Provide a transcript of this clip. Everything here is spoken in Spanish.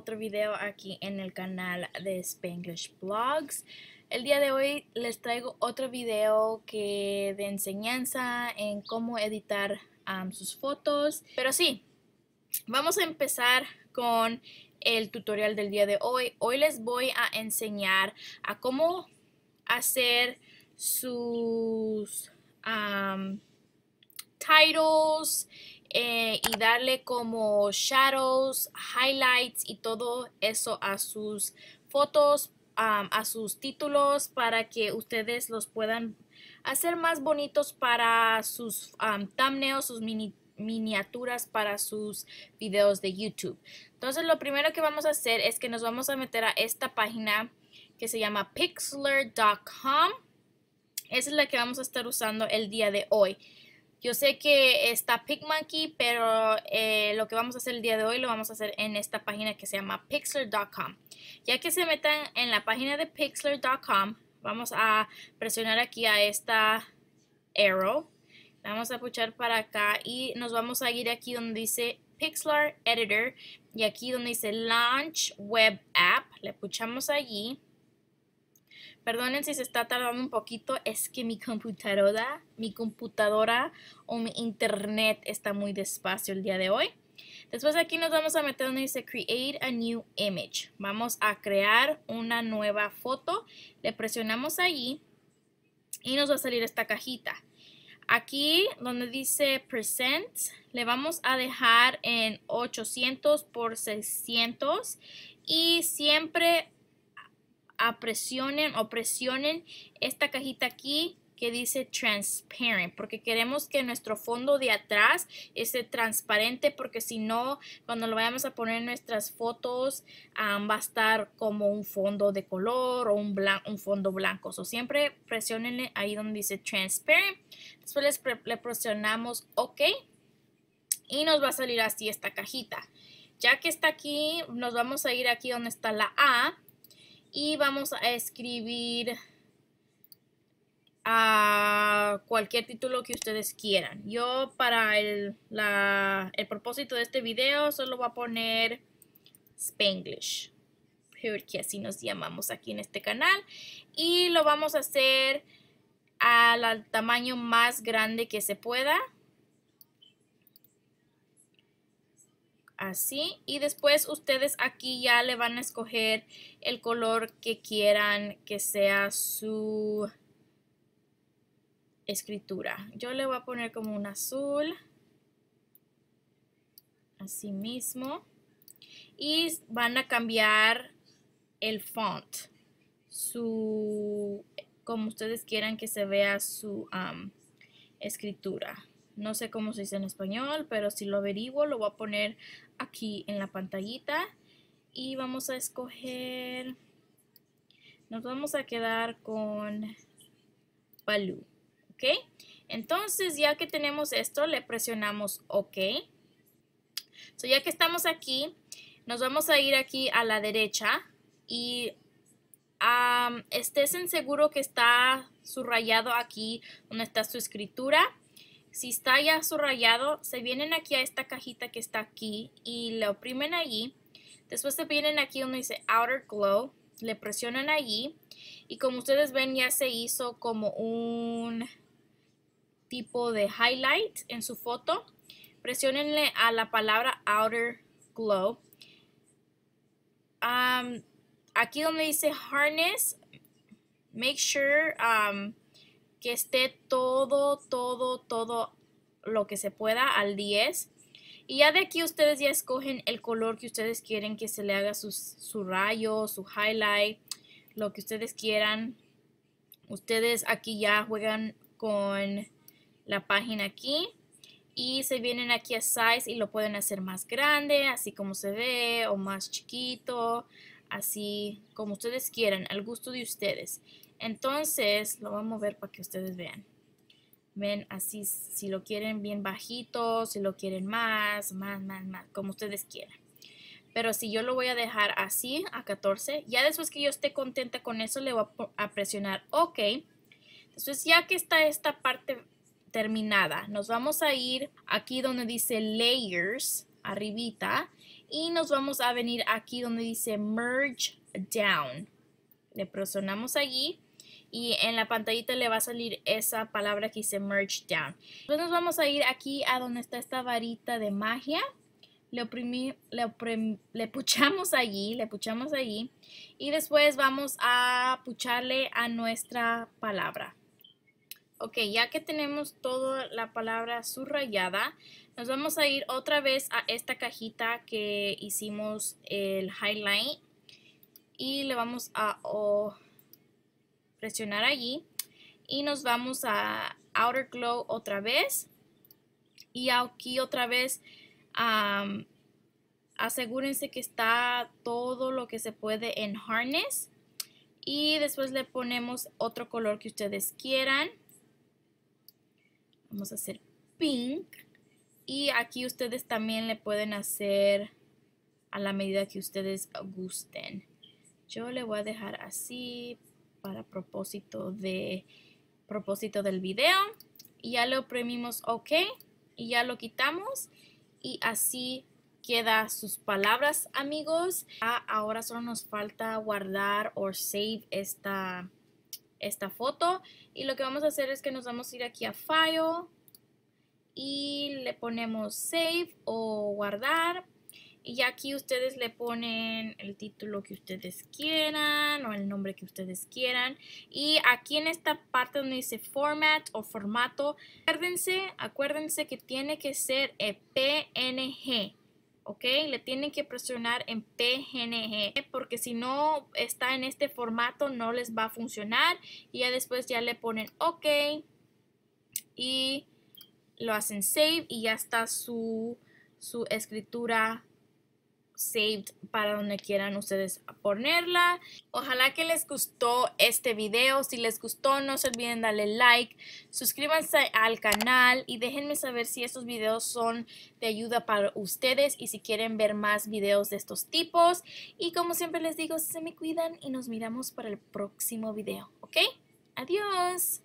otro video aquí en el canal de Spanglish Blogs. El día de hoy les traigo otro video que de enseñanza en cómo editar sus fotos. Pero sí, vamos a empezar con el tutorial del día de hoy. Hoy les voy a enseñar a cómo hacer sus titles eh, y darle como shadows, highlights y todo eso a sus fotos, a sus títulos para que ustedes los puedan hacer más bonitos para sus um, thumbnails, sus miniaturas para sus videos de YouTube. Entonces lo primero que vamos a hacer es que nos vamos a meter a esta página que se llama pixlr.com. Esa es la que vamos a estar usando el día de hoy. Yo sé que está PicMonkey, pero eh, lo que vamos a hacer el día de hoy lo vamos a hacer en esta página que se llama Pixlr.com. Ya que se metan en la página de Pixlr.com, vamos a presionar aquí a esta arrow. Vamos a puchar para acá y nos vamos a ir aquí donde dice Pixlr Editor y aquí donde dice Launch Web App. Le puchamos allí Perdonen si se está tardando un poquito, es que mi computadora, mi computadora o mi internet está muy despacio el día de hoy. Después aquí nos vamos a meter donde dice Create a New Image. Vamos a crear una nueva foto. Le presionamos allí y nos va a salir esta cajita. Aquí donde dice Present, le vamos a dejar en 800 por 600 y siempre apresionen o presionen esta cajita aquí que dice transparent porque queremos que nuestro fondo de atrás esté transparente porque si no cuando lo vayamos a poner en nuestras fotos va a estar como un fondo de color o un, un fondo blanco so, siempre presionen ahí donde dice transparent después les le presionamos ok y nos va a salir así esta cajita ya que está aquí nos vamos a ir aquí donde está la A y vamos a escribir a cualquier título que ustedes quieran. Yo para el, propósito de este video solo voy a poner Spanglish, porque así nos llamamos aquí en este canal. Y lo vamos a hacer al tamaño más grande que se pueda. así y después ustedes aquí ya le van a escoger el color que quieran que sea su escritura. Yo le voy a poner como un azul, así mismo, y van a cambiar el font, su, como ustedes quieran que se vea su escritura. No sé cómo se dice en español, pero si lo averiguo lo voy a poner aquí en la pantallita. Y vamos a escoger... Nos vamos a quedar con Baloo, ¿ok? Entonces, ya que tenemos esto, le presionamos OK. So, ya que estamos aquí, nos vamos a ir aquí a la derecha y estés en seguro que está subrayado aquí donde está su escritura si está ya subrayado, se vienen aquí a esta cajita que está aquí y le oprimen allí. Después se vienen aquí donde dice Outer Glow, le presionan allí y como ustedes ven ya se hizo como un tipo de highlight en su foto. Presionenle a la palabra Outer Glow. Um, aquí donde dice Harness, make sure... Um, que esté todo, todo, todo lo que se pueda al 10. Y ya de aquí ustedes ya escogen el color que ustedes quieren que se le haga su, rayo, su highlight, lo que ustedes quieran. Ustedes aquí ya juegan con la página aquí y se vienen aquí a size y lo pueden hacer más grande, así como se ve, o más chiquito, así como ustedes quieran, al gusto de ustedes. Entonces lo vamos a mover para que ustedes vean. Ven así, si lo quieren bien bajito, si lo quieren más, más, más, más, como ustedes quieran. Pero si yo lo voy a dejar así a 14, ya después que yo esté contenta con eso, le voy a presionar OK. Entonces ya que está esta parte terminada, nos vamos a ir aquí donde dice Layers, arribita, y nos vamos a venir aquí donde dice Merge Down. Le presionamos allí y en la pantallita le va a salir esa palabra que dice merge down. Entonces pues nos vamos a ir aquí a donde está esta varita de magia. Le, puchamos allí, le puchamos allí y después vamos a pucharle a nuestra palabra. Ok, ya que tenemos toda la palabra subrayada, nos vamos a ir otra vez a esta cajita que hicimos el highlight y le vamos a presionar allí y nos vamos a Outer Glow otra vez y aquí otra vez asegúrense que está todo lo que se puede en Harness y después le ponemos otro color que ustedes quieran vamos a hacer pink y aquí ustedes también le pueden hacer a la medida que ustedes gusten. Yo le voy a dejar así, para propósito, de, propósito del video. Y ya le oprimimos OK y ya lo quitamos y así queda sus palabras amigos ah, ahora solo nos falta guardar o save esta esta foto y lo que vamos a hacer es que nos vamos a ir aquí a file y le ponemos save o guardar y aquí ustedes le ponen el título que ustedes quieran o el nombre que ustedes quieran. Y aquí en esta parte donde dice format o formato, acuérdense, acuérdense que tiene que ser eh, PNG. ¿Ok? Le tienen que presionar en PNG porque si no está en este formato no les va a funcionar. Y ya después ya le ponen OK y lo hacen save y ya está su, su escritura saved para donde quieran ustedes ponerla. Ojalá que les gustó este video. Si les gustó, no se olviden darle like. Suscríbanse al canal y déjenme saber si estos videos son de ayuda para ustedes y si quieren ver más videos de estos tipos. Y como siempre les digo, se me cuidan y nos miramos para el próximo video, ¿ok? Adiós.